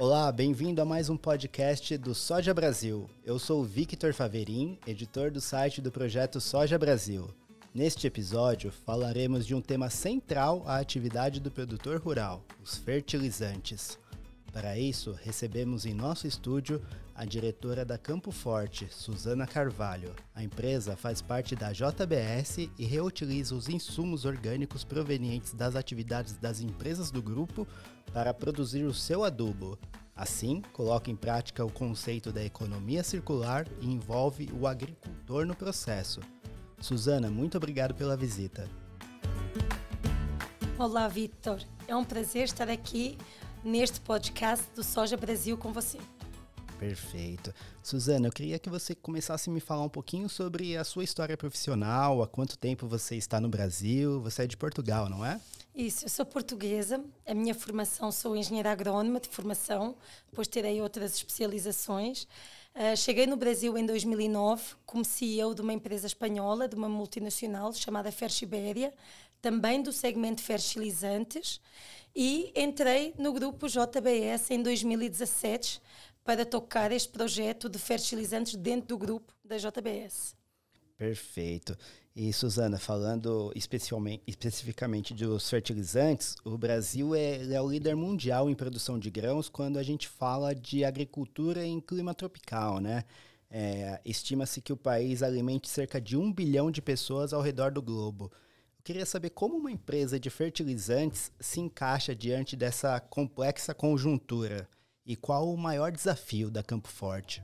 Olá, bem-vindo a mais um podcast do Soja Brasil. Eu sou o Victor Faverin, editor do site do projeto Soja Brasil. Neste episódio, falaremos de um tema central à atividade do produtor rural: os fertilizantes. Para isso, recebemos em nosso estúdio a diretora da Campo Forte, Suzana Carvalho. A empresa faz parte da JBS e reutiliza os insumos orgânicos provenientes das atividades das empresas do grupo para produzir o seu adubo. Assim, coloca em prática o conceito da economia circular e envolve o agricultor no processo. Suzana, muito obrigado pela visita. Olá, Vitor. É um prazer estar aqui neste podcast do Soja Brasil com você. Perfeito. Suzana, eu queria que você começasse a me falar um pouquinho sobre a sua história profissional, há quanto tempo você está no Brasil, você é de Portugal, não é? Isso, eu sou portuguesa, a minha formação sou engenheira agrônoma de formação, depois terei outras especializações. Ah, cheguei no Brasil em 2009 como CEO de uma empresa espanhola, de uma multinacional chamada Ferchibéria, também do segmento fertilizantes, e entrei no grupo JBS em 2017 para tocar este projeto de fertilizantes dentro do grupo da JBS. Perfeito. E Suzana, falando especificamente dos fertilizantes, o Brasil é, é, o líder mundial em produção de grãos quando a gente fala de agricultura em clima tropical, né? É, Estima-se que o país alimente cerca de um bilhão de pessoas ao redor do globo. Eu queria saber como uma empresa de fertilizantes se encaixa diante dessa complexa conjuntura e qual o maior desafio da Campo Forte.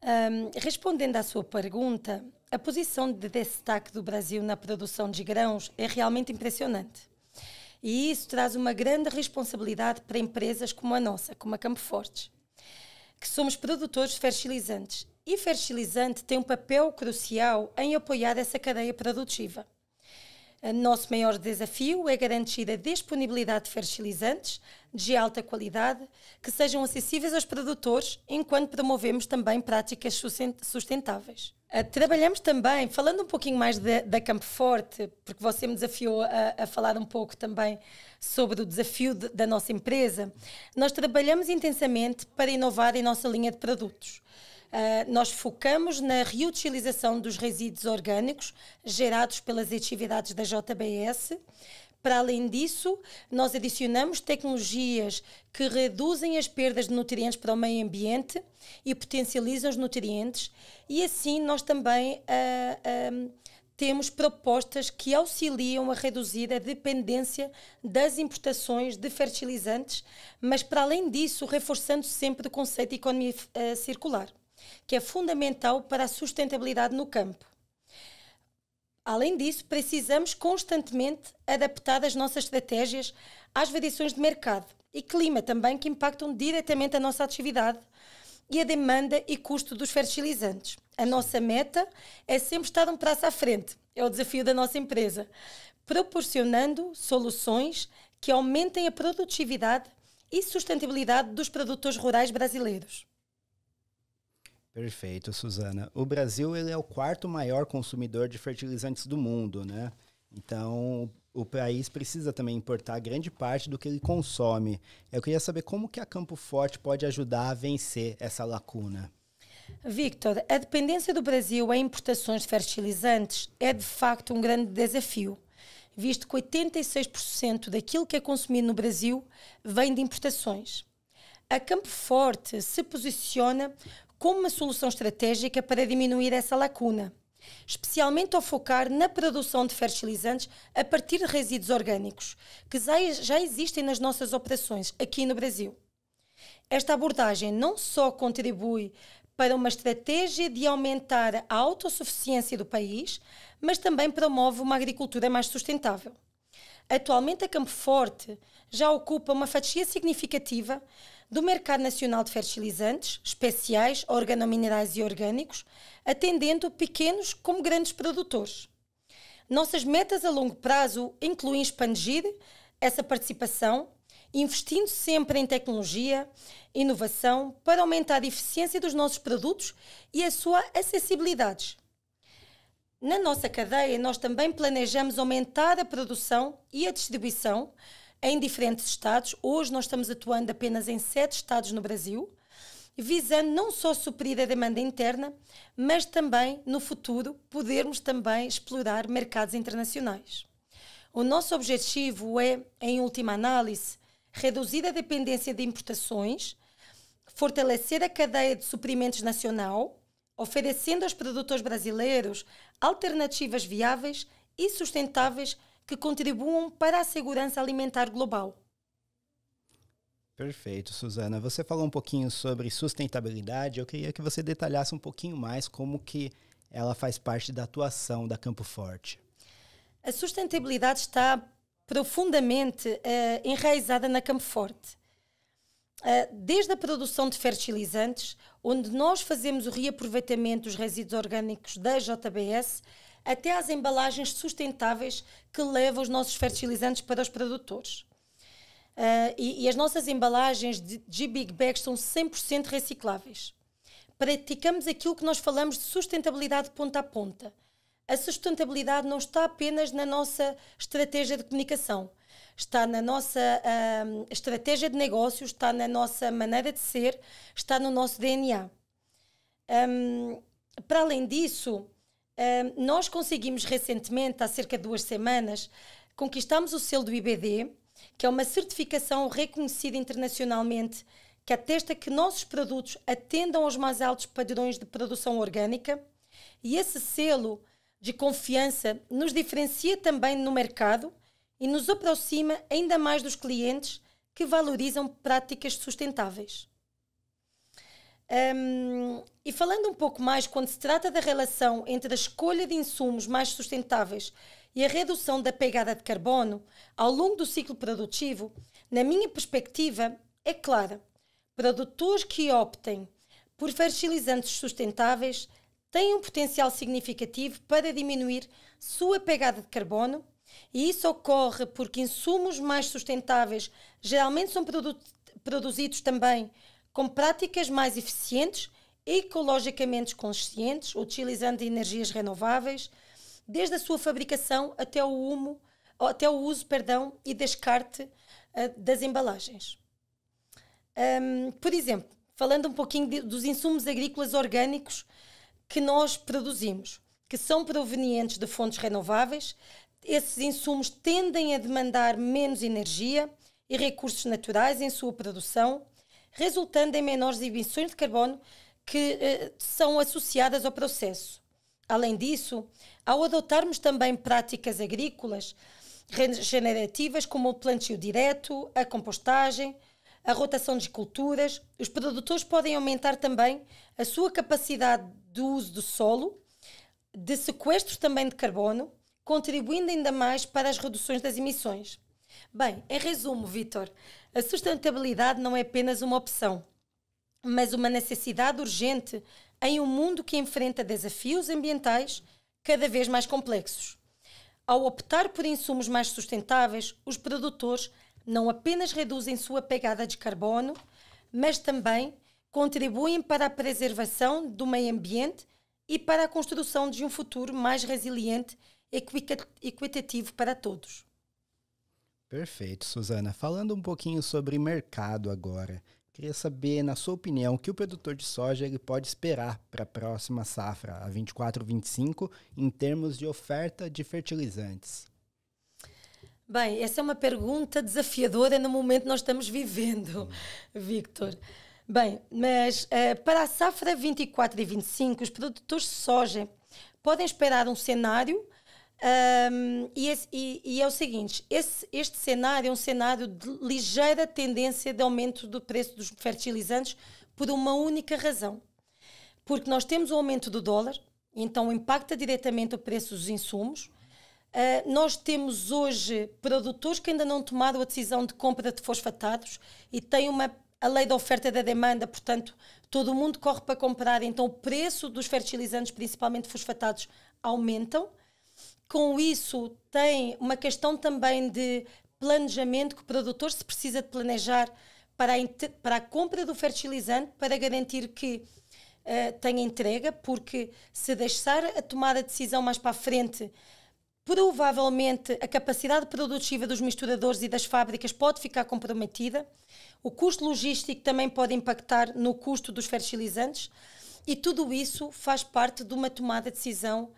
Um, respondendo à sua pergunta, a posição de destaque do Brasil na produção de grãos é realmente impressionante. E isso traz uma grande responsabilidade para empresas como a nossa, como a Campo que somos produtores de fertilizantes. E fertilizante tem um papel crucial em apoiar essa cadeia produtiva. nosso maior desafio é garantir a disponibilidade de fertilizantes de alta qualidade que sejam acessíveis aos produtores, enquanto promovemos também práticas sustentáveis. Uh, trabalhamos também, falando um pouquinho mais de, da Campo Forte, porque você me desafiou a, a falar um pouco também sobre o desafio de, da nossa empresa, nós trabalhamos intensamente para inovar em nossa linha de produtos. Uh, nós focamos na reutilização dos resíduos orgânicos gerados pelas atividades da JBS, para além disso, nós adicionamos tecnologias que reduzem as perdas de nutrientes para o meio ambiente e potencializam os nutrientes, e assim nós também uh, uh, temos propostas que auxiliam a reduzir a dependência das importações de fertilizantes, mas para além disso, reforçando sempre o conceito de economia uh, circular, que é fundamental para a sustentabilidade no campo. Além disso, precisamos constantemente adaptar as nossas estratégias às variações de mercado e clima também que impactam diretamente a nossa atividade e a demanda e custo dos fertilizantes. A nossa meta é sempre estar um traço à frente, é o desafio da nossa empresa, proporcionando soluções que aumentem a produtividade e sustentabilidade dos produtores rurais brasileiros. Perfeito, Suzana. O Brasil ele é o quarto maior consumidor de fertilizantes do mundo, né? Então, o país precisa também importar grande parte do que ele consome. Eu queria saber como que a Campo Forte pode ajudar a vencer essa lacuna. Victor, a dependência do Brasil em importações de fertilizantes é de facto um grande desafio, visto que 86% daquilo que é consumido no Brasil vem de importações. A Campo Forte se posiciona como uma solução estratégica para diminuir essa lacuna, especialmente ao focar na produção de fertilizantes a partir de resíduos orgânicos, que já existem nas nossas operações aqui no Brasil. Esta abordagem não só contribui para uma estratégia de aumentar a autossuficiência do país, mas também promove uma agricultura mais sustentável. Atualmente, a Campo Forte já ocupa uma fatia significativa do Mercado Nacional de Fertilizantes, Especiais, Organominerais e Orgânicos, atendendo pequenos como grandes produtores. Nossas metas a longo prazo incluem expandir essa participação, investindo sempre em tecnologia, inovação, para aumentar a eficiência dos nossos produtos e a sua acessibilidade. Na nossa cadeia, nós também planejamos aumentar a produção e a distribuição em diferentes estados. Hoje nós estamos atuando apenas em sete estados no Brasil, visando não só suprir a demanda interna, mas também, no futuro, podermos também explorar mercados internacionais. O nosso objetivo é, em última análise, reduzir a dependência de importações, fortalecer a cadeia de suprimentos nacional, oferecendo aos produtores brasileiros alternativas viáveis e sustentáveis que contribuam para a segurança alimentar global. Perfeito, Suzana. Você falou um pouquinho sobre sustentabilidade. Eu queria que você detalhasse um pouquinho mais como que ela faz parte da atuação da Campo Forte. A sustentabilidade está profundamente uh, enraizada na Campo Forte. Eh, desde a produção de fertilizantes, onde nós fazemos o reaproveitamento dos resíduos orgânicos da JBS, até às embalagens sustentáveis que levam os nossos fertilizantes para os produtores. Uh, e, e, as nossas embalagens de, de Big Bags são 100% recicláveis. Praticamos aquilo que nós falamos de sustentabilidade ponta a ponta. A sustentabilidade não está apenas na nossa estratégia de comunicação, está na nossa uh, estratégia de negócios, está na nossa maneira de ser, está no nosso DNA. Um, para além disso, nós conseguimos recentemente, há cerca de duas semanas, conquistamos o selo do IBD, que é uma certificação reconhecida internacionalmente que atesta que nossos produtos atendam aos mais altos padrões de produção orgânica e esse selo de confiança nos diferencia também no mercado e nos aproxima ainda mais dos clientes que valorizam práticas sustentáveis. Um, e falando um pouco mais, quando se trata da relação entre a escolha de insumos mais sustentáveis e a redução da pegada de carbono ao longo do ciclo produtivo, na minha perspectiva, é clara: produtores que optem por fertilizantes sustentáveis têm um potencial significativo para diminuir sua pegada de carbono, e isso ocorre porque insumos mais sustentáveis geralmente são produ produzidos também com práticas mais eficientes, ecologicamente conscientes, utilizando energias renováveis, desde a sua fabricação até o humo, até o uso, perdão, e descarte uh, das embalagens. Um, por exemplo, falando um pouquinho de, dos insumos agrícolas orgânicos que nós produzimos, que são provenientes de fontes renováveis, esses insumos tendem a demandar menos energia e recursos naturais em sua produção resultando em menores emissões de carbono que eh, são associadas ao processo. Além disso, ao adotarmos também práticas agrícolas regenerativas, como o plantio direto, a compostagem, a rotação de culturas, os produtores podem aumentar também a sua capacidade de uso do solo, de sequestro também de carbono, contribuindo ainda mais para as reduções das emissões. Bem, em resumo, Vitor, a sustentabilidade não é apenas uma opção, mas uma necessidade urgente em um mundo que enfrenta desafios ambientais cada vez mais complexos. Ao optar por insumos mais sustentáveis, os produtores não apenas reduzem sua pegada de carbono, mas também contribuem para a preservação do meio ambiente e para a construção de um futuro mais resiliente e equitativo para todos. Perfeito, Suzana. Falando um pouquinho sobre mercado agora, queria saber, na sua opinião, o que o produtor de soja ele pode esperar para a próxima safra, a 24-25, em termos de oferta de fertilizantes? Bem, essa é uma pergunta desafiadora no momento que nós estamos vivendo, hum. Victor. Bem, mas uh, para a safra 24 e 25, os produtores de soja podem esperar um cenário um, e, esse, e, e, é o seguinte: esse, este cenário é um cenário de ligeira tendência de aumento do preço dos fertilizantes por uma única razão. Porque nós temos o aumento do dólar, então impacta diretamente o preço dos insumos. Uh, nós temos hoje produtores que ainda não tomaram a decisão de compra de fosfatados e tem uma a lei da oferta e da demanda, portanto, todo mundo corre para comprar, então o preço dos fertilizantes, principalmente fosfatados, aumentam com isso tem uma questão também de planejamento que o produtor se precisa de planejar para a, para a compra do fertilizante para garantir que uh, tenha entrega, porque se deixar a tomada de decisão mais para a frente, provavelmente a capacidade produtiva dos misturadores e das fábricas pode ficar comprometida. O custo logístico também pode impactar no custo dos fertilizantes e tudo isso faz parte de uma tomada de decisão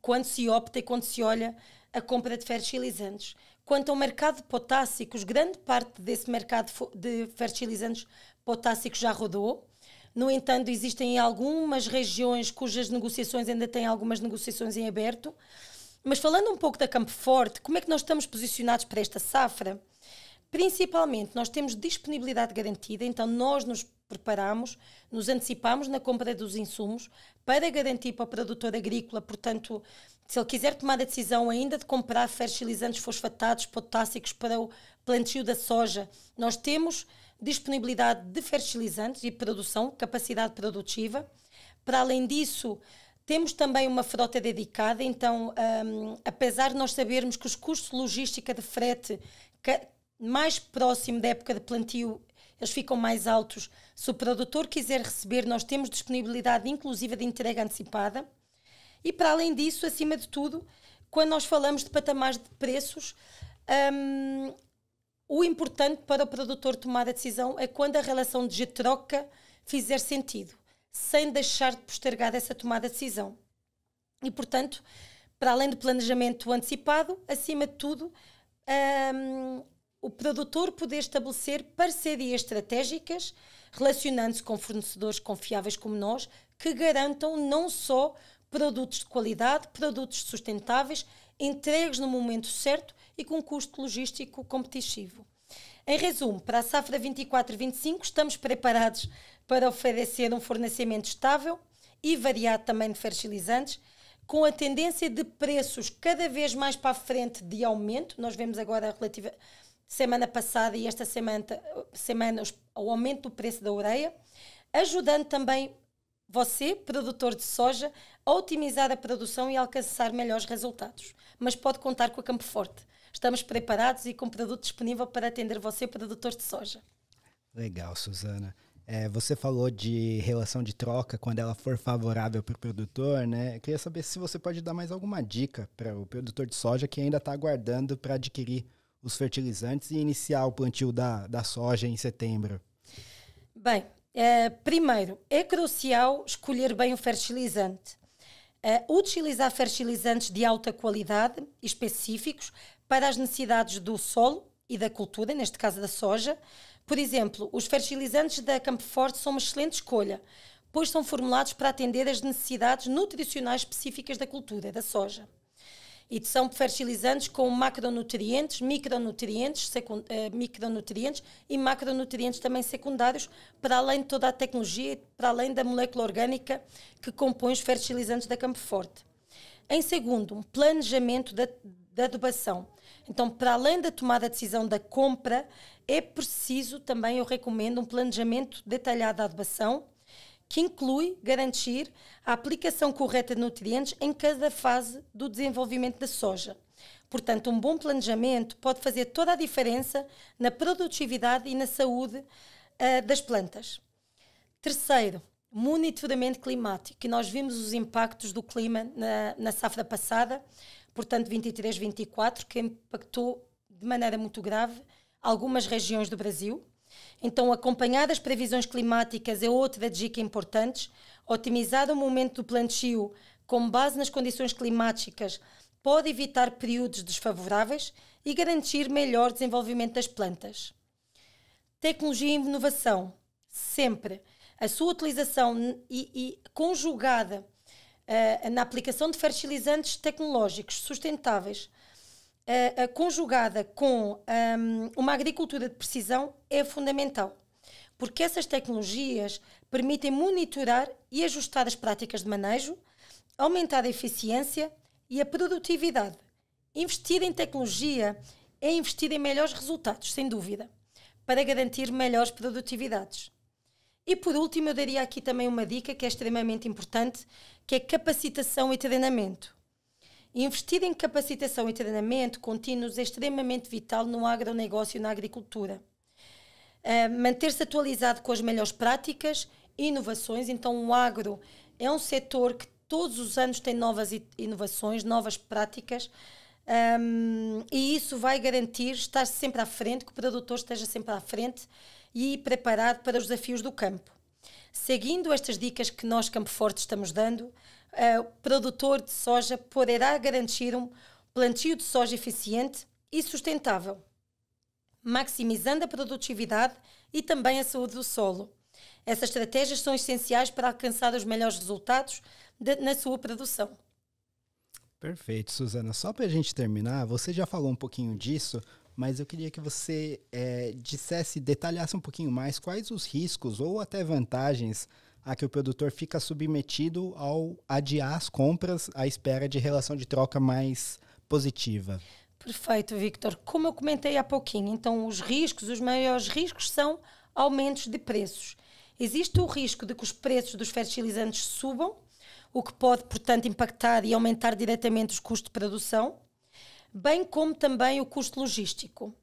quando se opta e quando se olha a compra de fertilizantes. Quanto ao mercado potássicos, grande parte desse mercado de fertilizantes potássicos já rodou. No entanto, existem algumas regiões cujas negociações ainda têm algumas negociações em aberto. Mas falando um pouco da Campo Forte, como é que nós estamos posicionados para esta safra? Principalmente, nós temos disponibilidade garantida, então nós nos preparamos, nos antecipamos na compra dos insumos para garantir para o produtor agrícola, portanto, se ele quiser tomar a decisão ainda de comprar fertilizantes fosfatados, potássicos para o plantio da soja, nós temos disponibilidade de fertilizantes e produção, capacidade produtiva. Para além disso, temos também uma frota dedicada, então, um, apesar de nós sabermos que os custos de logística de frete mais próximo da época de plantio, eles ficam mais altos. Se o produtor quiser receber, nós temos disponibilidade inclusiva de entrega antecipada. E para além disso, acima de tudo, quando nós falamos de patamares de preços, um, o importante para o produtor tomar a decisão é quando a relação de troca fizer sentido, sem deixar de postergar essa tomada de decisão. E, portanto, para além do planejamento antecipado, acima de tudo, um, o produtor poder estabelecer parcerias estratégicas, relacionando-se com fornecedores confiáveis como nós, que garantam não só produtos de qualidade, produtos sustentáveis, entregues no momento certo e com custo logístico competitivo. Em resumo, para a safra 24-25 estamos preparados para oferecer um fornecimento estável e variado também de fertilizantes, com a tendência de preços cada vez mais para a frente de aumento. Nós vemos agora a relativa, semana passada e esta semana, semana o aumento do preço da ureia, ajudando também você, produtor de soja, a otimizar a produção e alcançar melhores resultados. Mas pode contar com a Campo Forte. Estamos preparados e com produto disponível para atender você, produtor de soja. Legal, Suzana. É, você falou de relação de troca quando ela for favorável para o produtor, né? Eu queria saber se você pode dar mais alguma dica para o produtor de soja que ainda está aguardando para adquirir os fertilizantes e iniciar o plantio da, da soja em setembro? Bem, é, primeiro, é crucial escolher bem o fertilizante. É, utilizar fertilizantes de alta qualidade, específicos, para as necessidades do solo e da cultura, neste caso da soja. Por exemplo, os fertilizantes da Campforte são uma excelente escolha, pois são formulados para atender às necessidades nutricionais específicas da cultura, da soja. E são fertilizantes com macronutrientes, micronutrientes, eh, micronutrientes e macronutrientes também secundários, para além de toda a tecnologia, para além da molécula orgânica que compõe os fertilizantes da Campo Forte. Em segundo, um planejamento da, da adubação. Então, para além da tomada de decisão da compra, é preciso também, eu recomendo, um planejamento detalhado da adubação, que inclui garantir a aplicação correta de nutrientes em cada fase do desenvolvimento da soja. Portanto, um bom planejamento pode fazer toda a diferença na produtividade e na saúde uh, das plantas. Terceiro, monitoramento climático, que nós vimos os impactos do clima na, na safra passada, portanto 23-24, que impactou de maneira muito grave algumas regiões do Brasil. Então, acompanhar as previsões climáticas é outra dica importante. Otimizar o momento do plantio com base nas condições climáticas pode evitar períodos desfavoráveis e garantir melhor desenvolvimento das plantas. Tecnologia e inovação. Sempre. A sua utilização e, e conjugada uh, na aplicação de fertilizantes tecnológicos sustentáveis uh, conjugada com um, uma agricultura de precisão é fundamental, porque essas tecnologias permitem monitorar e ajustar as práticas de manejo, aumentar a eficiência e a produtividade. Investir em tecnologia é investir em melhores resultados, sem dúvida, para garantir melhores produtividades. E por último, eu daria aqui também uma dica que é extremamente importante, que é capacitação e treinamento. Investir em capacitação e treinamento contínuos é extremamente vital no agronegócio e na agricultura. Uh, Manter-se atualizado com as melhores práticas, inovações, então o agro é um setor que todos os anos tem novas inovações, novas práticas, um, ehm, e isso vai garantir estar sempre à frente, que o produtor esteja sempre à frente e preparado para os desafios do campo. Seguindo estas dicas que nós, Campo Forte, estamos dando, eh, produtor de soja poderá garantir um plantio de soja eficiente e sustentável, maximizando a produtividade e também a saúde do solo. Essas estratégias são essenciais para alcançar os melhores resultados de, na sua produção. Perfeito, Suzana. Só para a gente terminar, você já falou um pouquinho disso, mas eu queria que você é, dissesse, detalhasse um pouquinho mais quais os riscos ou até vantagens a que o produtor fica submetido ao adiar as compras à espera de relação de troca mais positiva. Perfeito, Victor. Como eu comentei há pouquinho, então os riscos, os maiores riscos são aumentos de preços. Existe o risco de que os preços dos fertilizantes subam, o que pode, portanto, impactar e aumentar diretamente os custos de produção, bem como também o custo logístico.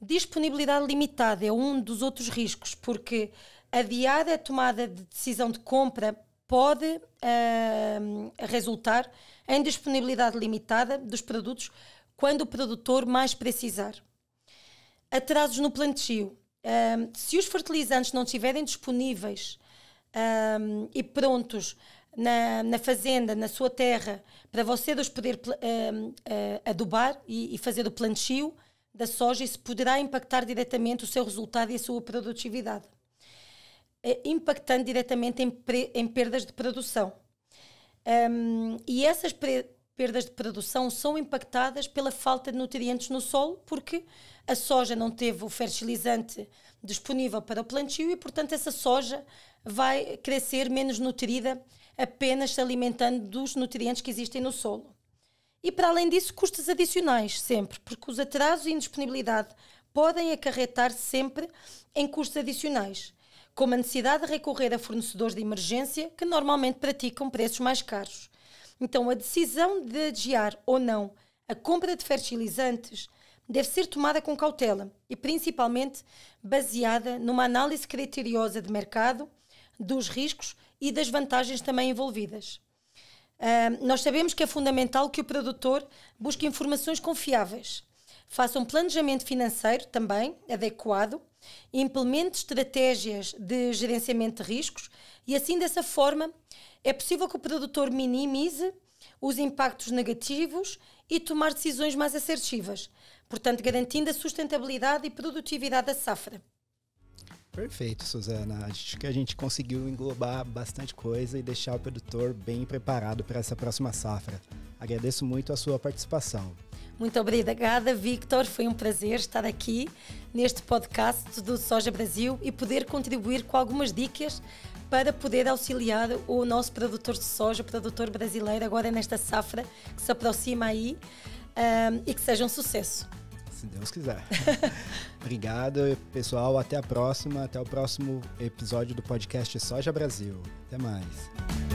Disponibilidade limitada é um dos outros riscos, porque adiar a tomada de decisão de compra pode uh, resultar em disponibilidade limitada dos produtos quando o produtor mais precisar. Atrasos no plantio. Uh, se os fertilizantes não estiverem disponíveis uh, e prontos na, na, fazenda, na sua terra, para você os poder ah, adubar e, e fazer o plantio da soja, isso poderá impactar diretamente o seu resultado e a sua produtividade. Eh, impactando diretamente em, em, perdas de produção. Um, e essas perdas de produção são impactadas pela falta de nutrientes no solo, porque a soja não teve o fertilizante disponível para o plantio e, portanto, essa soja vai crescer menos nutrida, apenas se alimentando dos nutrientes que existem no solo. E, para além disso, custos adicionais, sempre, porque os atrasos e indisponibilidade podem acarretar sempre em custos adicionais como a necessidade de recorrer a fornecedores de emergência que normalmente praticam preços mais caros. Então, a decisão de adiar ou não a compra de fertilizantes deve ser tomada com cautela e principalmente baseada numa análise criteriosa de mercado, dos riscos e das vantagens também envolvidas. Uh, nós sabemos que é fundamental que o produtor busque informações confiáveis, faça um planejamento financeiro também adequado implemente estratégias de gerenciamento de riscos e assim dessa forma é possível que o produtor minimize os impactos negativos e tomar decisões mais assertivas, portanto garantindo a sustentabilidade e produtividade da safra. Perfeito, Suzana. Acho que a gente conseguiu englobar bastante coisa e deixar o produtor bem preparado para essa próxima safra. Agradeço muito a sua participação. Muito obrigada, Victor. Foi um prazer estar aqui neste podcast do Soja Brasil e poder contribuir com algumas dicas para poder auxiliar o nosso produtor de soja, o produtor brasileiro, agora nesta safra que se aproxima aí um, e que seja um sucesso. Se Deus quiser. Obrigado, pessoal. Até a próxima. Até o próximo episódio do podcast Soja Brasil. Até mais.